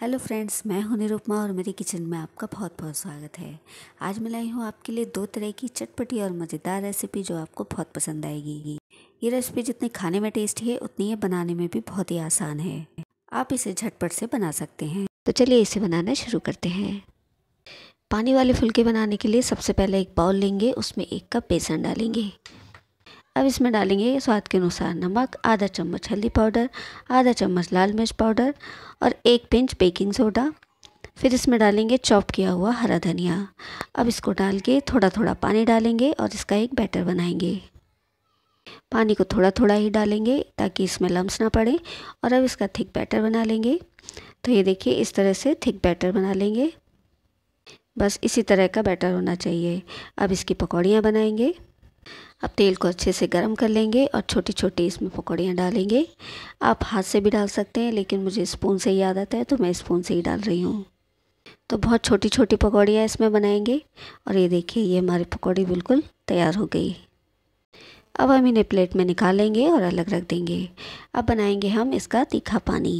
hello friends मैं हूं निरुपमा और मेरे किचन में आपका बहुत बहुत स्वागत है आज मैं लाई हूं आपके लिए दो तरह की चटपटी और मज़ेदार रेसिपी जो आपको बहुत पसंद आएगी ये रेसिपी जितनी खाने में टेस्टी है उतनी ये बनाने में भी बहुत ही आसान है आप इसे झटपट से बना सकते हैं तो चलिए इसे बनाना शुरू करते हैं पानी वाले फुलके बनाने के लिए सबसे पहले एक बाउल लेंगे उसमें एक कप बेसन डालेंगे अब इसमें डालेंगे स्वाद के अनुसार नमक आधा चम्मच हल्दी पाउडर आधा चम्मच लाल मिर्च पाउडर और एक पिंच बेकिंग सोडा फिर इसमें डालेंगे चॉप किया हुआ हरा धनिया अब इसको डाल के थोड़ा थोड़ा पानी डालेंगे और इसका एक बैटर बनाएंगे पानी को थोड़ा थोड़ा ही डालेंगे ताकि इसमें लम्स ना पड़े और अब इसका थिक बैटर बना लेंगे तो ये देखिए इस तरह से थिक बैटर बना लेंगे बस इसी तरह का बैटर होना चाहिए अब इसकी पकौड़ियाँ बनाएंगे अब तेल को अच्छे से गर्म कर लेंगे और छोटी छोटी इसमें पकौड़ियाँ डालेंगे आप हाथ से भी डाल सकते हैं लेकिन मुझे स्पून से ही याद आता है तो मैं स्पून से ही डाल रही हूँ तो बहुत छोटी छोटी पकौड़ियाँ इसमें बनाएंगे और ये देखिए ये हमारी पकौड़ी बिल्कुल तैयार हो गई अब हम इन्हें प्लेट में निकालेंगे और अलग रख देंगे अब बनाएंगे हम इसका तीखा पानी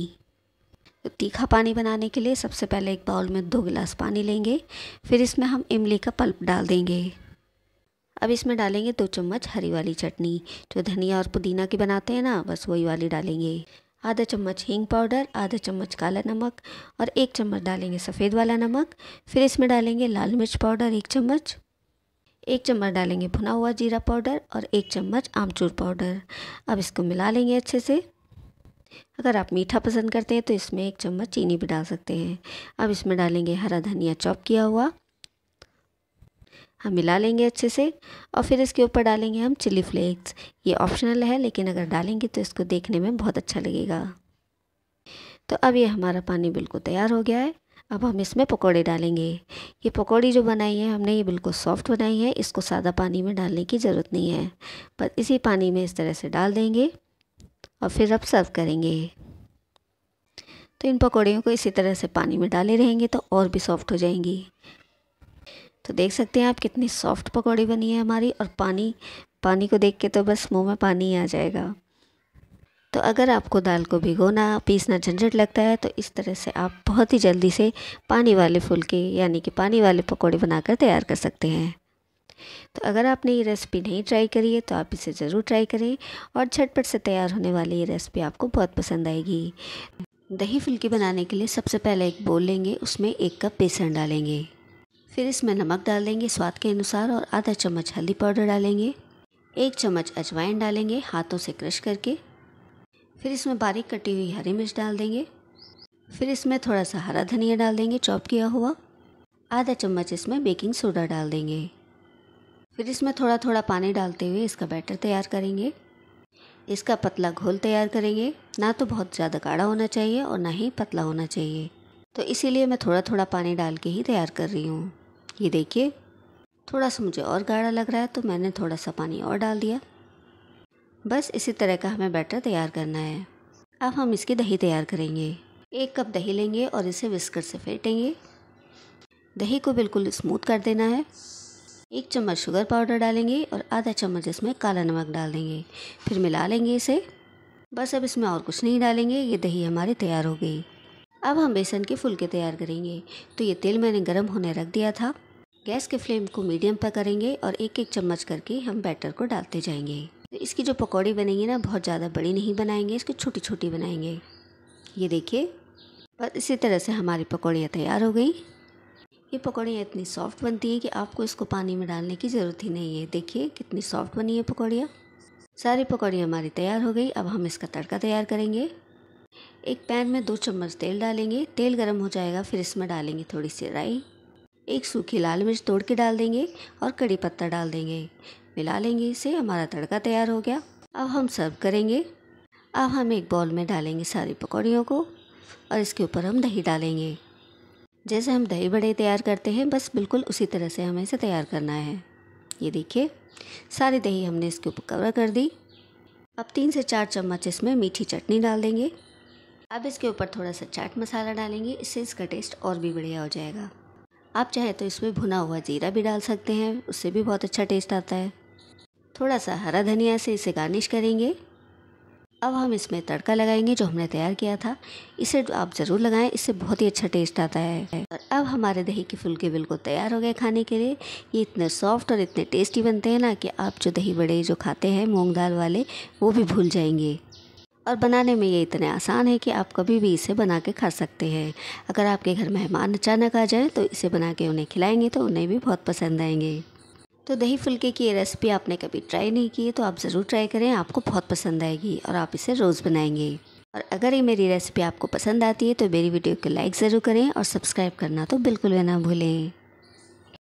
तो तीखा पानी बनाने के लिए सबसे पहले एक बाउल में दो गिलास पानी लेंगे फिर इसमें हम इमली का पल्प डाल देंगे अब इसमें डालेंगे दो चम्मच हरी वाली चटनी जो धनिया और पुदीना की बनाते हैं ना बस वही वाली डालेंगे आधा चम्मच हींग पाउडर आधा चम्मच काला नमक और एक चम्मच डालेंगे सफ़ेद वाला नमक फिर इसमें डालेंगे लाल मिर्च पाउडर एक चम्मच एक चम्मच डालेंगे भुना हुआ जीरा पाउडर और एक चम्मच आमचूर पाउडर अब इसको मिला लेंगे अच्छे से अगर आप मीठा पसंद करते हैं तो इसमें एक चम्मच चीनी भी डाल सकते हैं अब इसमें डालेंगे हरा धनिया चॉप किया हुआ हम मिला लेंगे अच्छे से और फिर इसके ऊपर डालेंगे हम चिली फ्लेक्स ये ऑप्शनल है लेकिन अगर डालेंगे तो इसको देखने में बहुत अच्छा लगेगा तो अब ये हमारा पानी बिल्कुल तैयार हो गया है अब हम इसमें पकौड़े डालेंगे ये पकौड़ी जो बनाई है हमने ये बिल्कुल सॉफ्ट बनाई है इसको सादा पानी में डालने की ज़रूरत नहीं है पर इसी पानी में इस तरह से डाल देंगे और फिर अब सर्व करेंगे तो इन पकौड़ियों को इसी तरह से पानी में डाले रहेंगे तो और भी सॉफ्ट हो जाएंगी तो देख सकते हैं आप कितनी सॉफ्ट पकौड़ी बनी है हमारी और पानी पानी को देख के तो बस मुंह में पानी आ जाएगा तो अगर आपको दाल को भिगोना पीसना झंझट लगता है तो इस तरह से आप बहुत ही जल्दी से पानी वाले फुलके यानी कि पानी वाले पकौड़े बनाकर तैयार कर सकते हैं तो अगर आपने ये रेसिपी नहीं ट्राई करी है तो आप इसे ज़रूर ट्राई करें और झटपट से तैयार होने वाली ये रेसिपी आपको बहुत पसंद आएगी दही फुल्की बनाने के लिए सबसे पहले एक बोल लेंगे उसमें एक कप बेसन डालेंगे फिर इसमें नमक डाल देंगे स्वाद के अनुसार और आधा चम्मच हल्दी पाउडर डालेंगे एक चम्मच अजवाइन डालेंगे हाथों से क्रश करके फिर इसमें बारीक कटी हुई हरी मिर्च डाल देंगे फिर इसमें थोड़ा सा हरा धनिया डाल देंगे चॉप किया हुआ आधा चम्मच इसमें बेकिंग सोडा डाल देंगे फिर इसमें थोड़ा थोड़ा पानी डालते हुए इसका बैटर तैयार करेंगे इसका पतला घोल तैयार करेंगे ना तो बहुत ज़्यादा गाढ़ा होना चाहिए और ना ही पतला होना चाहिए तो इसीलिए मैं थोड़ा थोड़ा पानी डाल के ही तैयार कर रही हूँ ये देखिए थोड़ा सा मुझे और गाढ़ा लग रहा है तो मैंने थोड़ा सा पानी और डाल दिया बस इसी तरह का हमें बैटर तैयार करना है अब हम इसकी दही तैयार करेंगे एक कप दही लेंगे और इसे विस्कर से फेंटेंगे दही को बिल्कुल स्मूथ कर देना है एक चम्मच शुगर पाउडर डालेंगे और आधा चम्मच इसमें काला नमक डाल देंगे फिर मिला लेंगे इसे बस अब इसमें और कुछ नहीं डालेंगे ये दही हमारी तैयार हो गई अब हम बेसन के फुलके तैयार करेंगे तो ये तेल मैंने गर्म होने रख दिया था गैस के फ्लेम को मीडियम पर करेंगे और एक एक चम्मच करके हम बैटर को डालते जाएंगे तो इसकी जो पकौड़ी बनेंगी ना बहुत ज़्यादा बड़ी नहीं बनाएंगे इसको छोटी छोटी बनाएंगे ये देखिए बस इसी तरह से हमारी पकौड़ियाँ तैयार हो गई ये पकौड़ियाँ इतनी सॉफ्ट बनती हैं कि आपको इसको पानी में डालने की ज़रूरत ही नहीं है देखिए कितनी सॉफ्ट बनी है पकौड़ियाँ सारी पकौड़ियाँ हमारी तैयार हो गई अब हम इसका तड़का तैयार करेंगे एक पैन में दो चम्मच तेल डालेंगे तेल गर्म हो जाएगा फिर इसमें डालेंगे थोड़ी सी राई एक सूखी लाल मिर्च तोड़ के डाल देंगे और कड़ी पत्ता डाल देंगे मिला लेंगे इसे हमारा तड़का तैयार हो गया अब हम सर्व करेंगे अब हम एक बॉल में डालेंगे सारी पकौड़ियों को और इसके ऊपर हम दही डालेंगे जैसे हम दही बड़े तैयार करते हैं बस बिल्कुल उसी तरह से हमें इसे तैयार करना है ये देखिए सारी दही हमने इसके ऊपर कवर कर दी अब तीन से चार चम्मच इसमें मीठी चटनी डाल देंगे अब इसके ऊपर थोड़ा सा चाट मसाला डालेंगे इससे इसका टेस्ट और भी बढ़िया हो जाएगा आप चाहे तो इसमें भुना हुआ जीरा भी डाल सकते हैं उससे भी बहुत अच्छा टेस्ट आता है थोड़ा सा हरा धनिया से इसे गार्निश करेंगे अब हम इसमें तड़का लगाएंगे जो हमने तैयार किया था इसे आप ज़रूर लगाएं इससे बहुत ही अच्छा टेस्ट आता है और अब हमारे दही के फुलके बिल्कुल तैयार हो गए खाने के लिए ये इतने सॉफ्ट और इतने टेस्टी बनते हैं ना कि आप जो दही बड़े जो खाते हैं मूंग दाल वाले वो भी भूल जाएंगे और बनाने में ये इतने आसान है कि आप कभी भी इसे बना के खा सकते हैं अगर आपके घर मेहमान अचानक आ जाए तो इसे बना के उन्हें खिलाएंगे तो उन्हें भी बहुत पसंद आएंगे तो दही फुलके की ये रेसिपी आपने कभी ट्राई नहीं की है तो आप ज़रूर ट्राई करें आपको बहुत पसंद आएगी और आप इसे रोज़ बनाएंगे और अगर ये मेरी रेसिपी आपको पसंद आती है तो मेरी वीडियो को लाइक ज़रूर करें और सब्सक्राइब करना तो बिल्कुल भी ना भूलें